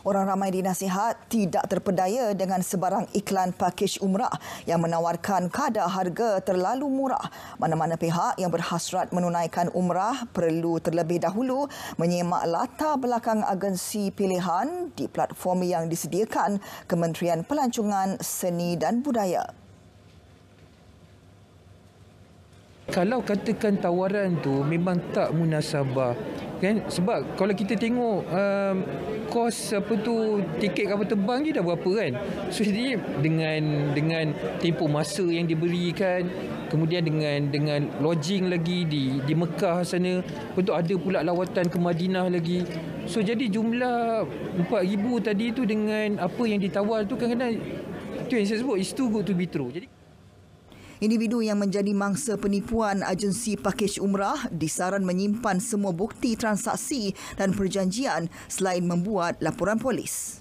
Orang ramai dinasihat tidak terpedaya dengan sebarang iklan pakej umrah yang menawarkan kadar harga terlalu murah. Mana-mana pihak yang berhasrat menunaikan umrah perlu terlebih dahulu menyemak latar belakang agensi pilihan di platform yang disediakan Kementerian Pelancongan Seni dan Budaya. Kalau katakan tawaran tu memang tak munasabah kan sebab kalau kita tengok um, kos apa tu tiket kapal terbang ni dah berapa kan so jadi dengan dengan tempoh masa yang diberikan kemudian dengan dengan lodging lagi di di Mekah sana untuk ada pula lawatan ke Madinah lagi so jadi jumlah 4000 tadi tu dengan apa yang ditawar tu kadang-kadang tu yang saya sebut is too good to be true jadi Individu yang menjadi mangsa penipuan agensi pakej umrah disaran menyimpan semua bukti transaksi dan perjanjian selain membuat laporan polis.